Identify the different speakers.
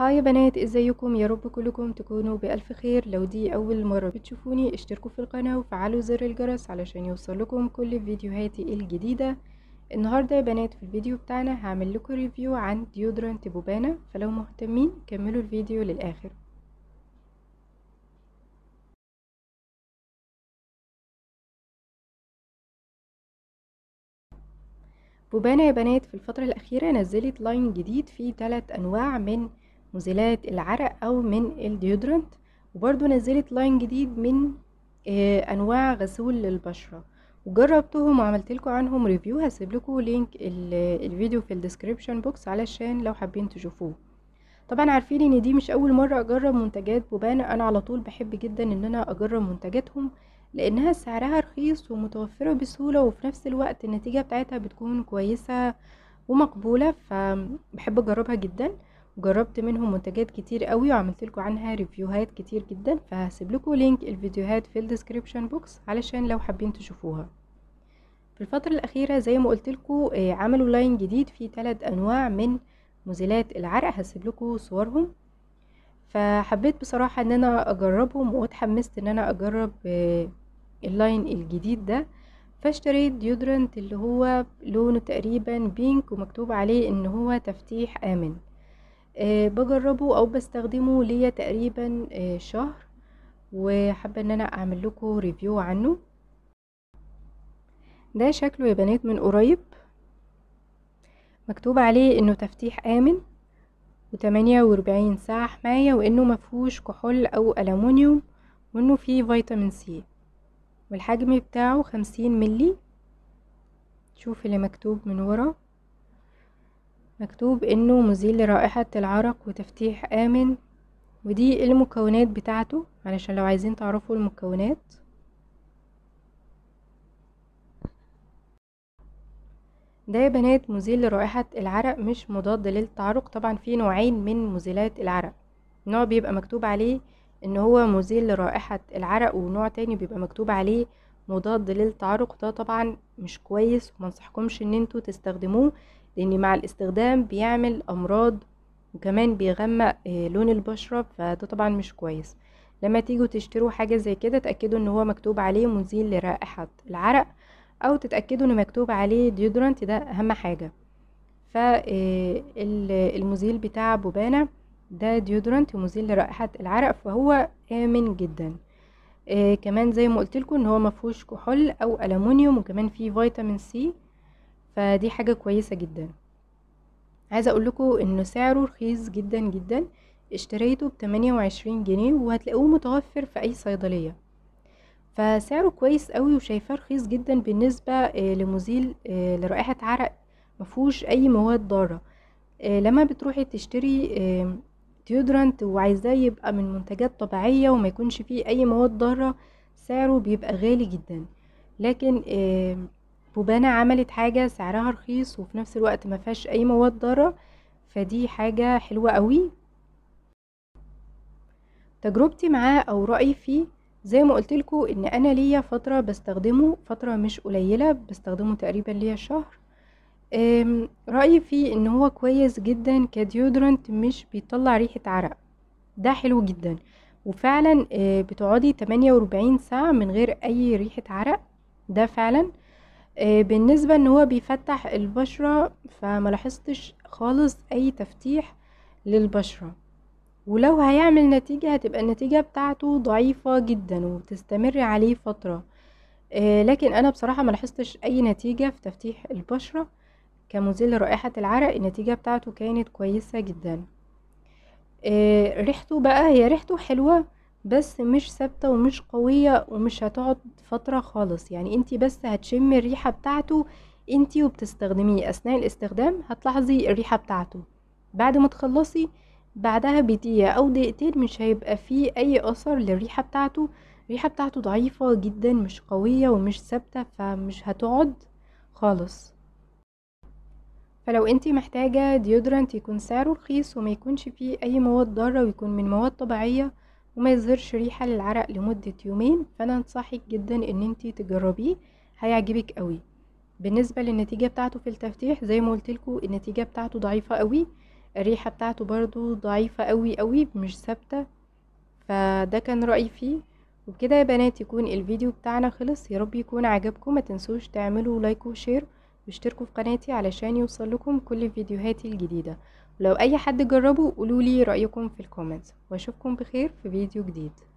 Speaker 1: هاي يا بنات ازيكم يا رب كلكم تكونوا بألف خير لو دي أول مرة بتشوفوني اشتركوا في القناة وفعلوا زر الجرس علشان يوصلكم كل فيديوهاتي الجديدة النهاردة يا بنات في الفيديو بتاعنا هعمل لكم ريفيو عن ديودرانت بوبانا فلو مهتمين كملوا الفيديو للآخر بوبانا يا بنات في الفترة الأخيرة نزلت لاين جديد فيه ثلاث أنواع من مزيلات العرق او من الديودرنت وبرده نزلت لاين جديد من آه، انواع غسول للبشره وجربتهم وعملت لكم عنهم ريفيو هسيب لكم لينك الفيديو في الديسكريبشن بوكس علشان لو حابين تشوفوه طبعا عارفين ان دي مش اول مره اجرب منتجات بوبانا انا على طول بحب جدا ان انا اجرب منتجاتهم لانها سعرها رخيص ومتوفره بسهوله وفي نفس الوقت النتيجه بتاعتها بتكون كويسه ومقبوله فبحب اجربها جدا جربت منهم منتجات كتير قوي وعملت لكم عنها ريفيوهات كتير جدا فهسيب لكم لينك الفيديوهات في الديسكريبشن بوكس علشان لو حابين تشوفوها في الفترة الأخيرة زي ما قلت لكم آه، عملوا لاين جديد فيه ثلاث أنواع من مزيلات العرق هسيب لكم صورهم فحبيت بصراحة ان انا اجربهم واتحمست ان انا اجرب آه، اللاين الجديد ده فاشتريت ديودرنت اللي هو لونه تقريبا بينك ومكتوب عليه ان هو تفتيح امن آه، بجربه او بستخدمه ليا تقريبا آه، شهر وحابه ان انا اعمل لكم ريفيو عنه ده شكله يا بنات من قريب مكتوب عليه انه تفتيح امن وتمانية واربعين ساعة حماية وانه مفهوش كحول او الومنيوم وانه فيه فيتامين سي والحجم بتاعه خمسين ملي شوف اللي مكتوب من ورا مكتوب انه مزيل لرائحة العرق وتفتيح آمن ودي المكونات بتاعته علشان لو عايزين تعرفوا المكونات ده يا بنات مزيل لرائحة العرق مش مضاد للتعرق طبعا في نوعين من مزيلات العرق نوع بيبقى مكتوب عليه ان هو مزيل لرائحة العرق ونوع تاني بيبقى مكتوب عليه مضاد للتعرق ده طبعا مش كويس ومنصحكمش ان انتوا تستخدموه لأن مع الاستخدام بيعمل أمراض وكمان بيغمق آه، لون البشرة فده طبعا مش كويس لما تيجوا تشتروا حاجة زي كده تأكدوا ان هو مكتوب عليه مزيل لرائحة العرق او تتأكدوا ان مكتوب عليه ديودرنت ده اهم حاجة فالمزيل آه، بتاع بوبانا ده ديودرنت مزيل لرائحة العرق فهو آمن جدا آه، كمان زي ما قلت لكم ان هو مفهوش كحول او ألمونيوم وكمان فيه فيتامين سي فدي حاجة كويسة جدا عايزة اقول لكم انه سعره رخيص جدا جدا اشتريته ب وعشرين جنيه وهتلاقوه متوفر في اي صيدلية فسعره كويس قوي وشايفاه رخيص جدا بالنسبة آه، لمزيل آه، لرائحة عرق مفهوش اي مواد ضارة آه، لما بتروحي تشتري ديودرانت وعايزاه يبقى من منتجات طبيعية وما يكونش فيه اي مواد ضارة سعره بيبقى غالي جدا لكن بوبانا عملت حاجة سعرها رخيص وفي نفس الوقت ما فيهاش اي مواد ضارة فدي حاجة حلوة قوي تجربتي معاه او رأيي فيه زي ما قلت لكم ان انا ليا فترة بستخدمه فترة مش قليلة بستخدمه تقريبا ليا شهر رأيي فيه ان هو كويس جدا كديودرنت مش بيطلع ريحة عرق ده حلو جدا وفعلا آه، بتقعدي 48 ساعة من غير اي ريحة عرق ده فعلا آه، بالنسبة ان هو بيفتح البشرة فملاحظتش خالص اي تفتيح للبشرة ولو هيعمل نتيجة هتبقى النتيجة بتاعته ضعيفة جدا وتستمر عليه فترة آه، لكن انا بصراحة ملاحظتش اي نتيجة في تفتيح البشرة كمزيل رائحة العرق النتيجة بتاعته كانت كويسة جدا آه، ريحته بقى هي ريحته حلوة بس مش ثابته ومش قويه ومش هتقعد فتره خالص يعني انت بس هتشمي الريحه بتاعته انت وبتستخدميه اثناء الاستخدام هتلاحظي الريحه بتاعته بعد ما تخلصي بعدها بدقيقه او دقيقتين مش هيبقى فيه اي اثر للريحه بتاعته الريحه بتاعته ضعيفه جدا مش قويه ومش ثابته فمش هتقعد خالص فلو انت محتاجه ديودرنت يكون سعره رخيص وما يكونش فيه اي مواد ضاره ويكون من مواد طبيعيه وما يظهرش ريحة للعرق لمدة يومين فانا انصحك جدا ان انتي تجربيه هيعجبك قوي بالنسبة للنتيجة بتاعته في التفتيح زي ما قلتلكوا النتيجة بتاعته ضعيفة قوي الريحة بتاعته برضو ضعيفة قوي قوي مش ثابتة فده كان رأيي فيه وبكده يا بنات يكون الفيديو بتاعنا خلص يا رب يكون عجبكم ما تنسوش تعملوا لايك وشير واشتركوا في قناتي علشان يوصل لكم كل فيديوهاتي الجديدة ولو اي حد جربه قولولي رأيكم في الكومنت واشوفكم بخير في فيديو جديد